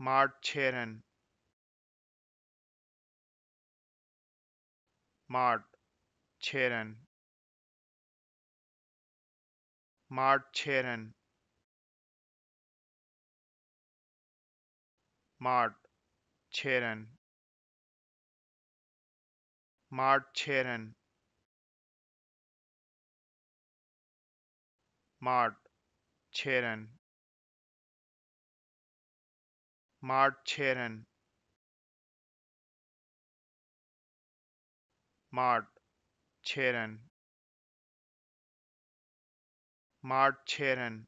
Mart Sharon. Mart Sharon. Mart Sharon. Mart Sharon. Mart Sharon. Mart Sharon. Mart Sharon. Mart Sharon. Mart Sharon.